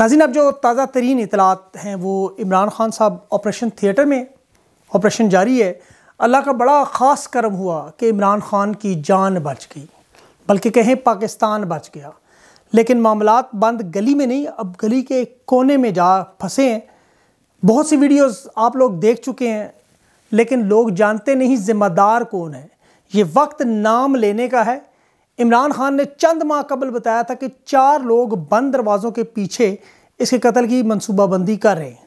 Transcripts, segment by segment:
नाजिन अब जो ताज़ा तरीन इतलात हैं वो इमरान खान साहब ऑपरेशन थिएटर में ऑपरेशन जारी है अल्लाह का बड़ा ख़ास करम हुआ कि इमरान खान की जान बच गई बल्कि कहें पाकिस्तान बच गया लेकिन मामला बंद गली में नहीं अब गली के कोने में जा फंसे हैं बहुत सी वीडियोस आप लोग देख चुके हैं लेकिन लोग जानते नहीं ज़िम्मेदार कौन है ये वक्त नाम लेने का है इमरान खान ने चंद माह कबल बताया था कि चार लोग बंद दरवाज़ों के पीछे इसके कत्ल की मनसूबाबंदी कर रहे हैं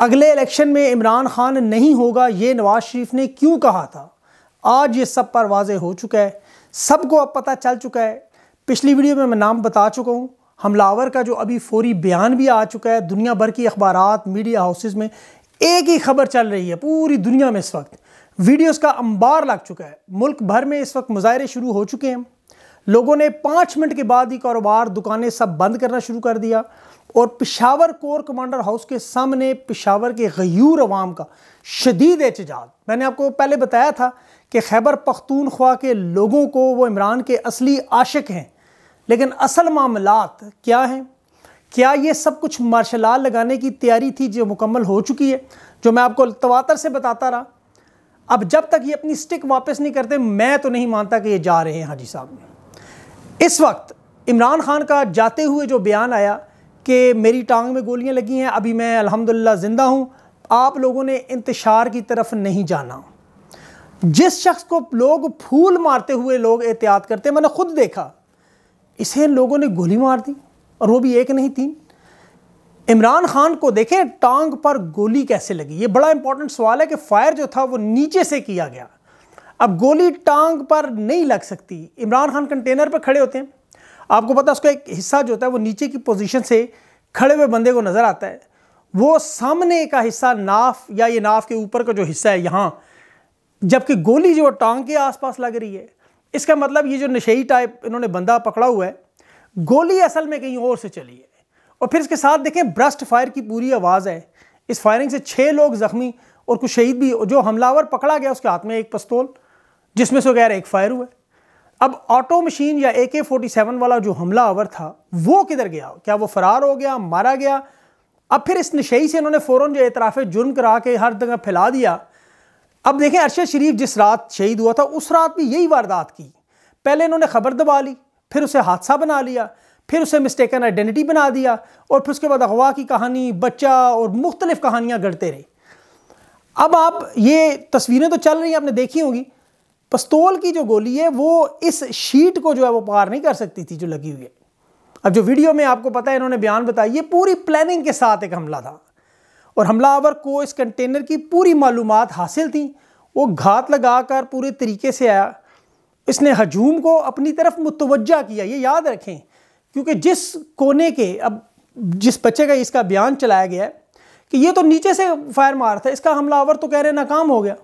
अगले इलेक्शन में इमरान खान नहीं होगा ये नवाज शरीफ ने क्यों कहा था आज ये सब पर वाज हो चुका है सबको अब पता चल चुका है पिछली वीडियो में मैं नाम बता चुका हूँ हमलावर का जो अभी फौरी बयान भी आ चुका है दुनिया भर की अखबार मीडिया हाउसेस में एक ही खबर चल रही है पूरी दुनिया में इस वक्त वीडियोस का अंबार लग चुका है मुल्क भर में इस वक्त मुजाहरे शुरू हो चुके हैं लोगों ने पाँच मिनट के बाद ही कारोबार दुकानें सब बंद करना शुरू कर दिया और पिशावर कोर कमांडर हाउस के सामने पिशावर के गयूर अवाम का शदीद एहतजाज मैंने आपको पहले बताया था कि खैबर पख्तूनख्वा के लोगों को वो इमरान के असली आशिक हैं लेकिन असल मामलात क्या हैं क्या ये सब कुछ मार्शलाल लगाने की तैयारी थी जो मुकम्मल हो चुकी है जो मैं आपको तवातर से बताता रहा अब जब तक ये अपनी स्टिक वापस नहीं करते मैं तो नहीं मानता कि ये जा रहे हैं हाजी साहब में इस वक्त इमरान खान का जाते हुए जो बयान आया कि मेरी टांग में गोलियां लगी हैं अभी मैं अल्हम्दुलिल्लाह ज़िंदा हूं आप लोगों ने इंतशार की तरफ नहीं जाना जिस शख्स को लोग फूल मारते हुए लोग एहतियात करते मैंने खुद देखा इसे लोगों ने गोली मार दी और वो भी एक नहीं तीन इमरान खान को देखें टांग पर गोली कैसे लगी ये बड़ा इंपॉर्टेंट सवाल है कि फायर जो था वो नीचे से किया गया अब गोली टांग पर नहीं लग सकती इमरान खान कंटेनर पर खड़े होते हैं आपको पता है उसका एक हिस्सा जो होता है वो नीचे की पोजीशन से खड़े हुए बंदे को नज़र आता है वो सामने का हिस्सा नाफ या ये नाफ के ऊपर का जो हिस्सा है यहाँ जबकि गोली जो टांग के आसपास लग रही है इसका मतलब ये जो नशेई टाइप इन्होंने बंदा पकड़ा हुआ है गोली असल में कहीं और से चली है और फिर इसके साथ देखें ब्रस्ट फायर की पूरी आवाज़ है इस फायरिंग से छः लोग ज़ख्मी और कुछ शहीद भी जो हमलावर पकड़ा गया उसके हाथ में एक पस्तौल जिसमें से गैर एक फायर हुआ अब ऑटो मशीन या ए के फोर्टी सेवन वाला जो हमला आवर था वो किधर गया क्या वो फरार हो गया मारा गया अब फिर इस नशे से इन्होंने फ़ौरन जो एतराफ़ जुर्म करा के हर जगह फैला दिया अब देखें अरशद शरीफ जिस रात शहीद हुआ था उस रात भी यही वारदात की पहले इन्होंने खबर दबा ली फिर उसे हादसा बना लिया फिर उसे मिस्टेकन आइडेंटिटी बना दिया और फिर उसके बाद अगवा की कहानी बच्चा और मुख्तलिफ कहानियाँ गढ़ते रहे अब आप ये तस्वीरें तो चल रही हैं आपने देखी होंगी पस्तौल की जो गोली है वो इस शीट को जो है वो पार नहीं कर सकती थी जो लगी हुई है अब जो वीडियो में आपको पता है इन्होंने बयान बताया ये पूरी प्लानिंग के साथ एक हमला था और हमलावर को इस कंटेनर की पूरी मालूम हासिल थी वो घात लगा कर पूरे तरीके से आया इसने हजूम को अपनी तरफ मुतवजा किया ये याद रखें क्योंकि जिस कोने के अब जिस बच्चे का इसका बयान चलाया गया है कि ये तो नीचे से फायर मार था इसका हमलावर तो कह रहे नाकाम हो गया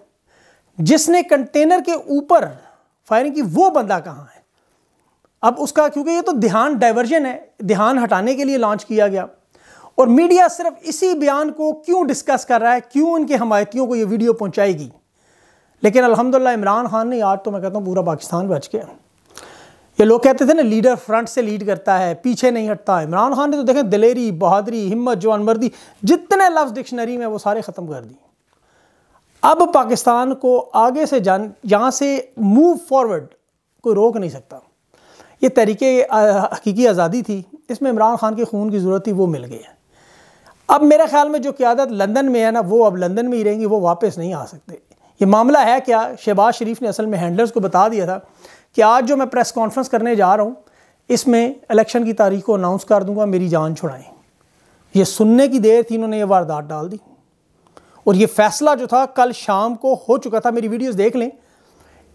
जिसने कंटेनर के ऊपर फायरिंग की वो बंदा कहाँ है अब उसका क्योंकि ये तो ध्यान डाइवर्जन है ध्यान हटाने के लिए लॉन्च किया गया और मीडिया सिर्फ इसी बयान को क्यों डिस्कस कर रहा है क्यों इनके हमायतियों को ये वीडियो पहुंचाएगी लेकिन अल्हम्दुलिल्लाह इमरान खान ने आज तो मैं कहता हूँ पूरा पाकिस्तान बच गया ये लोग कहते थे ना लीडर फ्रंट से लीड करता है पीछे नहीं हटता इमरान खान ने तो देखें दिलेरी बहादरी हिम्मत जो मर्दी जितने लफ्ज़ डिक्शनरी में वो सारे ख़त्म कर दिए अब पाकिस्तान को आगे से जान यहाँ से मूव फॉरवर्ड को रोक नहीं सकता ये तरीके हकीकी आज़ादी थी इसमें इमरान खान के खून की ज़रूरत थी वो मिल गई है अब मेरे ख्याल में जो क्यादत लंदन में है ना वो अब लंदन में ही रहेंगी वो वापस नहीं आ सकते ये मामला है क्या शहबाज शरीफ ने असल में हैंडलर्स को बता दिया था कि आज जो मैं प्रेस कॉन्फ्रेंस करने जा रहा हूँ इसमें इलेक्शन की तारीख को अनाउंस कर दूंगा मेरी जान छुड़ाएं ये सुनने की देर थी इन्होंने ये वारदात डाल दी और ये फैसला जो था कल शाम को हो चुका था मेरी वीडियोस देख लें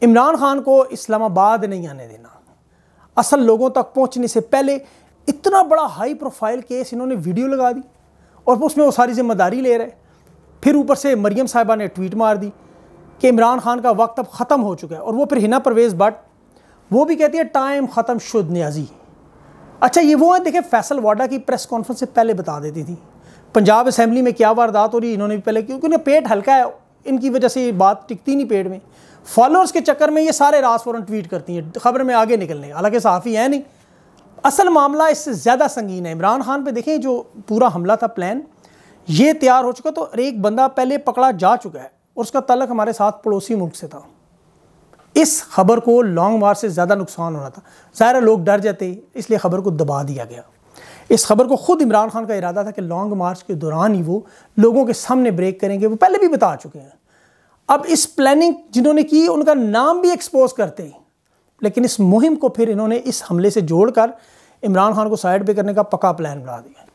इमरान खान को इस्लामाबाद नहीं आने देना असल लोगों तक पहुंचने से पहले इतना बड़ा हाई प्रोफाइल केस इन्होंने वीडियो लगा दी और उसमें वो सारी जिम्मेदारी ले रहे फिर ऊपर से मरियम साहिबा ने ट्वीट मार दी कि इमरान खान का वक्त अब ख़त्म हो चुका है और वो फिर हिना परवेज़ बट वो भी कहती है टाइम ख़त्म शुद न्याजी अच्छा ये वो है देखिए फैसल वाडा की प्रेस कॉन्फ्रेंस से पहले बता देती थी पंजाब असम्बली में क्या वारदात हो रही इन्होंने भी पहले क्योंकि उन्हें पेट हल्का है इनकी वजह से ये बात टिकती नहीं पेट में फॉलोअर्स के चक्कर में ये सारे रास फौरन ट्वीट करती हैं खबर में आगे निकलने हालांकि साफ़ी है नहीं असल मामला इससे ज़्यादा संगीन है इमरान खान पे देखें जो पूरा हमला था प्लान ये तैयार हो चुका तो एक बंदा पहले पकड़ा जा चुका है और उसका तलक हमारे साथ पड़ोसी मुल्क से था इस खबर को लॉन्ग मार्च से ज़्यादा नुकसान होना था ज़ाहिर लोग डर जाते इसलिए खबर को दबा दिया गया इस खबर को खुद इमरान खान का इरादा था कि लॉन्ग मार्च के दौरान ही वो लोगों के सामने ब्रेक करेंगे वो पहले भी बता चुके हैं अब इस प्लानिंग जिन्होंने की उनका नाम भी एक्सपोज करते ही लेकिन इस मुहिम को फिर इन्होंने इस हमले से जोड़कर इमरान खान को साइड पे करने का पक्का प्लान बना दिया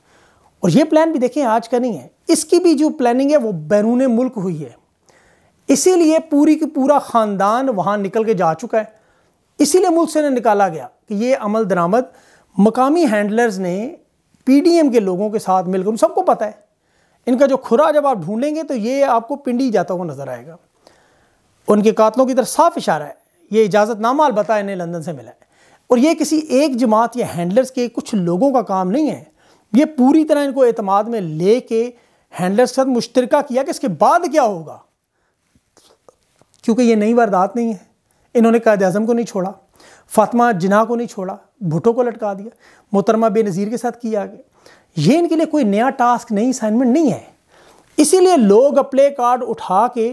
और ये प्लान भी देखें आज का नहीं है इसकी भी जो प्लानिंग है वो बैरून मुल्क हुई है इसीलिए पूरी की पूरा ख़ानदान वहाँ निकल के जा चुका है इसीलिए मुल्क से निकाला गया कि ये अमल दरामद मकामी हैंडलर्स ने पीडीएम के लोगों के साथ मिलकर सबको पता है इनका जो खुरा जब आप ढूंढेंगे तो ये आपको पिंडी जाता हुआ नज़र आएगा उनके कातलों की तरफ साफ इशारा है ये इजाज़तनामा अलबत्ता इन्हें लंदन से मिला है और ये किसी एक जमात या हैंडलर्स के कुछ लोगों का काम नहीं है ये पूरी तरह इनको अतमाद में ले के हैंडलर्स के साथ मुश्तर किया कि इसके बाद क्या होगा क्योंकि ये नई वारदात नहीं है इन्होंने कायद अजम को नहीं छोड़ा फातिमा जिना को नहीं छोड़ा भुटो को लटका दिया मोहतरमा बेनज़ीर के साथ किया गया ये इनके लिए कोई नया टास्क नई असाइनमेंट नहीं है इसीलिए लोग अपने कार्ड उठा के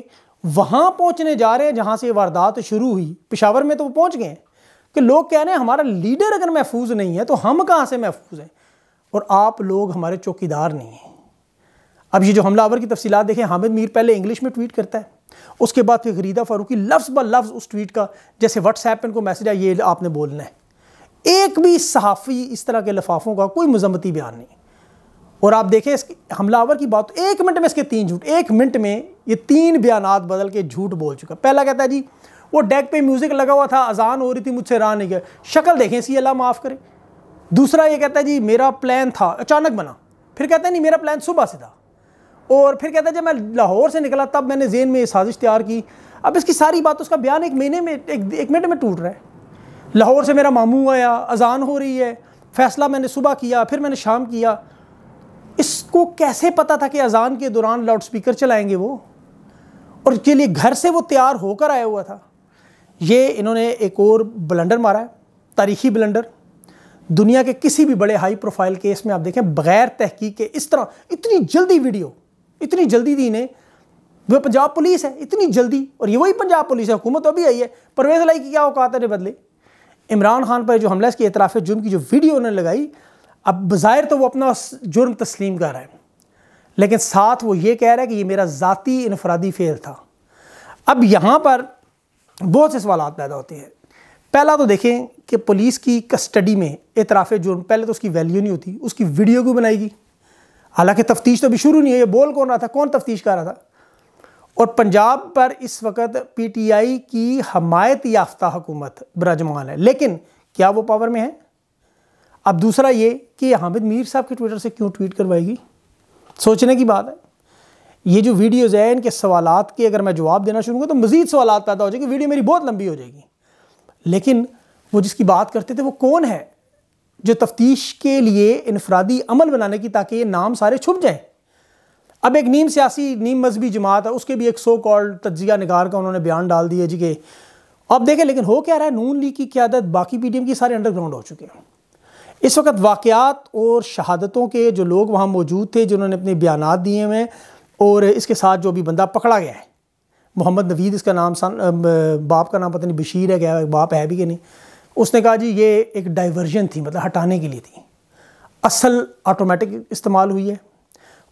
वहाँ पहुँचने जा रहे हैं जहाँ से वारदात शुरू हुई पिशावर में तो वो पहुँच गए हैं कि लोग कह रहे हैं हमारा लीडर अगर महफूज नहीं है तो हम कहाँ से महफूज हैं और आप लोग हमारे चौकीदार नहीं हैं अब ये जो हमलावर की तफसीत देखें हामिद मीर पहले इंग्लिश में ट्वीट करता है उसके बाद फिर खरीदा फारूकी लफ्ज़ ब लफ्ज़ उस ट्वीट का जैसे व्हाट्सएप पर उनको मैसेज आया ये आपने बोलना है एक भी सहाफ़ी इस तरह के लफाफों का कोई मजम्मती बयान नहीं और आप देखें इसकी हमलावर की बात एक मिनट में इसके तीन झूठ एक मिनट में ये तीन बयान बदल के झूठ बोल चुका पहला कहता है जी वो डेक पे म्यूज़िक लगा हुआ था अजान हो रही थी मुझसे रहा नहीं गया शक्ल देखें सी अल्लाह माफ़ करे दूसरा ये कहता है जी मेरा प्लान था अचानक बना फिर कहता है नहीं मेरा प्लान सुबह से था और फिर कहता है जब मैं लाहौर से निकला तब मैंने जेन में ये साजिश तैयार की अब इसकी सारी बात उसका बयान एक महीने में एक एक मिनट में टूट रहा है लाहौर से मेरा मामू आया अजान हो रही है फैसला मैंने सुबह किया फिर मैंने शाम किया इसको कैसे पता था कि अजान के दौरान लाउड स्पीकर चलाएंगे वो और के लिए घर से वो तैयार होकर आया हुआ था ये इन्होंने एक और ब्लंडर मारा है तारीखी ब्लंडर दुनिया के किसी भी बड़े हाई प्रोफाइल केस में आप देखें बगैर तहकीक के इस तरह इतनी जल्दी वीडियो इतनी जल्दी दी ने वो पंजाब पुलिस है इतनी जल्दी और ये वही पंजाब पुलिस है हुकूमत अभी आई है परवेज लाई की क्या औकात है बदले इमरान खान पर जो हमला इसके इतराफ़ जुर्म की जो वीडियो उन्होंने लगाई अब बाहिर तो वो अपना जुर्म तस्लीम कर रहा है लेकिन साथ वो ये कह रहा है कि ये मेरा ज़ाती इनफरादी फेल था अब यहाँ पर बहुत से सवाल पैदा होते हैं पहला तो देखें कि पुलिस की कस्टडी में इतराफ़ जुर्म पहले तो उसकी वैल्यू नहीं होती उसकी वीडियो क्यों बनाएगी हालांकि तफ्तीश तो अभी शुरू नहीं है ये बोल कौन रहा था कौन तफ्तीश कर रहा था और पंजाब पर इस वक्त पी टी आई की हमायत याफ्ता हुकूमत बराजमान है लेकिन क्या वो पावर में है अब दूसरा ये कि हामिद मीर साहब के ट्विटर से क्यों ट्वीट करवाएगी सोचने की बात है ये जो वीडियोज़ हैं इनके सवाल के अगर मैं जवाब देना शुरू करूँ तो मज़ीद सवाल पैदा हो जाएंगे वीडियो मेरी बहुत लंबी हो जाएगी लेकिन वो जिसकी बात करते थे वो कौन है जो तफ्तीश के लिए इनफरादी अमल बनाने की ताकि ये नाम सारे छुप जाएँ अब एक नीम सियासी नीम मजहबी जमात है उसके भी एक सो कॉल तजिया नगार का उन्होंने बयान डाल दिया जी के अब देखें लेकिन हो क्या रहा है नून लीग की क्यादत बाकी पी टी एम की सारे अंडरग्राउंड हो चुके हैं इस वक्त वाक़ात और शहादतों के जो लोग वहाँ मौजूद थे जिन्होंने अपने बयान दिए हुए हैं और इसके साथ जो भी बंदा पकड़ा गया है मोहम्मद नवीद इसका नाम सन बाप का नाम पता नहीं बशीर है क्या बाप है भी कि नहीं उसने कहा जी ये एक डाइवर्जन थी मतलब हटाने के लिए थी असल ऑटोमेटिक इस्तेमाल हुई है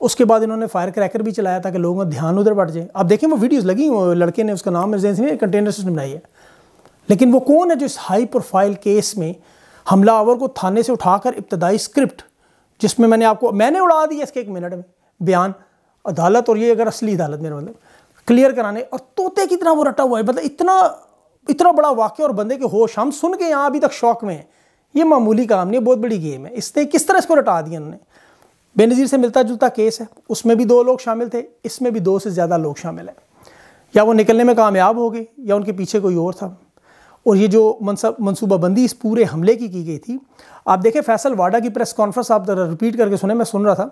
उसके बाद इन्होंने फायर क्रैकर भी चलाया ताकि लोगों का ध्यान उधर बढ़ जाए आप देखें वो वीडियोस लगी वो लड़के ने उसका नाम एजेंसी ने कंटेनर सिस्टम बनाई है लेकिन वो कौन है जो इस हाई प्रोफाइल केस में हमला को थाने से उठाकर इब्तदाई स्क्रिप्ट जिसमें मैंने आपको मैंने उड़ा दिया इसके एक मिनट में बयान अदालत और ये अगर असली अदालत मेरा मतलब क्लियर कराने और तोते की तरह वो रटा हुआ है मतलब इतना इतना बड़ा वाक्य और बंदे के होश हम सुन के यहाँ अभी तक शौक में हैं ये मामूली काम नहीं है बहुत बड़ी गेम है इसने किस तरह इसको रटा दिया उन्होंने बेनज़ीर से मिलता जुलता केस है उसमें भी दो लोग शामिल थे इसमें भी दो से ज़्यादा लोग शामिल हैं या वो निकलने में कामयाब हो गए या उनके पीछे कोई और था और ये जो मनसूबाबंदी इस पूरे हमले की की गई थी आप देखें फैसल वाडा की प्रेस कॉन्फ्रेंस आप ज़रा रिपीट करके सुने मैं सुन रहा था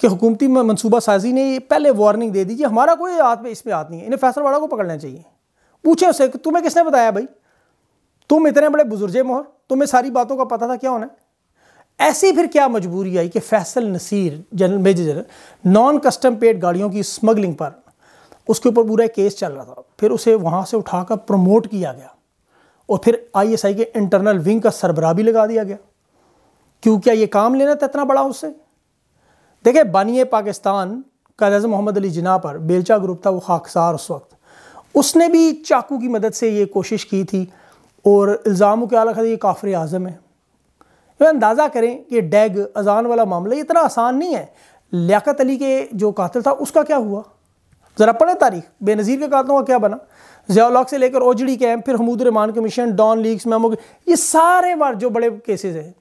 कि हुकूमती मनसूबा साजी ने पहले वार्निंग दे दी कि हमारा कोई हाथ में इसमें हाथ नहीं है इन्हें फैसल वाड़ा को पकड़ना चाहिए पूछे उससे तुम्हें किसने बताया भाई तुम इतने बड़े बुजुर्जे मोहर तुम्हें सारी बातों का पता था क्या होना ऐसी फिर क्या मजबूरी आई कि Faisal Naseer general major general non custom paid गाड़ियों की स्मगलिंग पर उसके ऊपर पूरा केस चल रहा था फिर उसे वहाँ से उठाकर प्रमोट किया गया और फिर आईएसआई के इंटरनल विंग का सरबरा भी लगा दिया गया क्यों क्या ये काम लेना था इतना बड़ा उससे देखिए बानिए पाकिस्तान का मोहम्मद अली जिना पर बेलचा ग्रुप था वो खाकसार उस वक्त उसने भी चाकू की मदद से ये कोशिश की थी और इल्ज़ाम के आला ये काफर आज़म है अंदाज़ा करें कि डैग अजान वाला मामला इतना आसान नहीं है लियात अली के जो कातिल था उसका क्या हुआ ज़रा पढ़े तारीख बेनज़ीर के कातलों का क्या बना जयालॉक से लेकर ओजड़ी कैम्प फिर हमूद के कमीशन डॉन लीग्स मैमो ये सारे बार जो बड़े केसेज़ हैं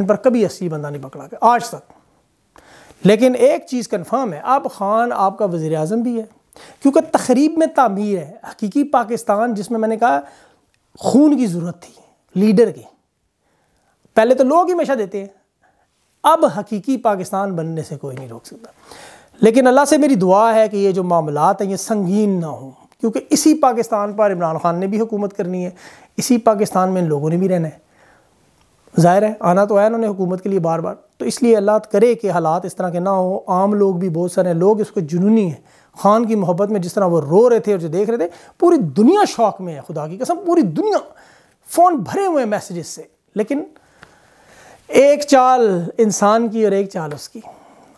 इन पर कभी असली बंदा नहीं पकड़ा गया आज तक लेकिन एक चीज़ कन्फर्म है अब खान आपका वज़ी अजम भी है क्योंकि तकरीब में तामीर है हकीकी पाकिस्तान जिसमें मैंने कहा खून की ज़रूरत थी लीडर की पहले तो लोग ही हमेशा देते हैं अब हकीकी पाकिस्तान बनने से कोई नहीं रोक सकता लेकिन अल्लाह से मेरी दुआ है कि ये जो मामला हैं ये संगीन ना हों क्योंकि इसी पाकिस्तान पर इमरान खान ने भी हुकूमत करनी है इसी पाकिस्तान में इन लोगों ने भी रहना है ज़ाहिर है आना तो आया उन्होंने हुकूमत के लिए बार बार तो इसलिए अल्लाह करे कि हालात इस तरह के ना हो आम लोग भी बहुत सारे लोग इसको जुनूनी हैं खान की मोहब्बत में जिस तरह वो रो रहे थे और जो देख रहे थे पूरी दुनिया शौक में है खुदा की कसम पूरी दुनिया फ़ोन भरे हुए मैसेजेस से लेकिन एक चाल इंसान की और एक चाल उसकी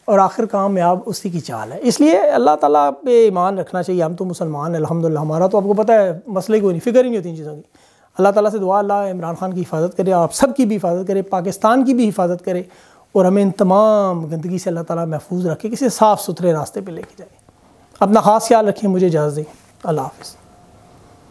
और आखिर कामयाब उसी की चाल है इसलिए अल्लाह ताला पे ईमान रखना चाहिए हम तो मुसलमान अल्हम्दुलिल्लाह हमारा तो आपको पता है मसले कोई नहीं फिक्र ही नहीं होती इन चीज़ों की अल्लाह ताला से दुआ अल्लाह इमरान खान की हिफाजत करे आप सब की भी हिफाजत करे पाकिस्तान की भी हिफाजत करे और हमें इन तमाम गंदगी से अल्लाह ताला महफूज रखे किसी साफ़ सुथरे रास्ते पर लेके जाए अपना ख़ास ख्याल रखिए मुझे इजाज़त दें अल्लाह हाफिज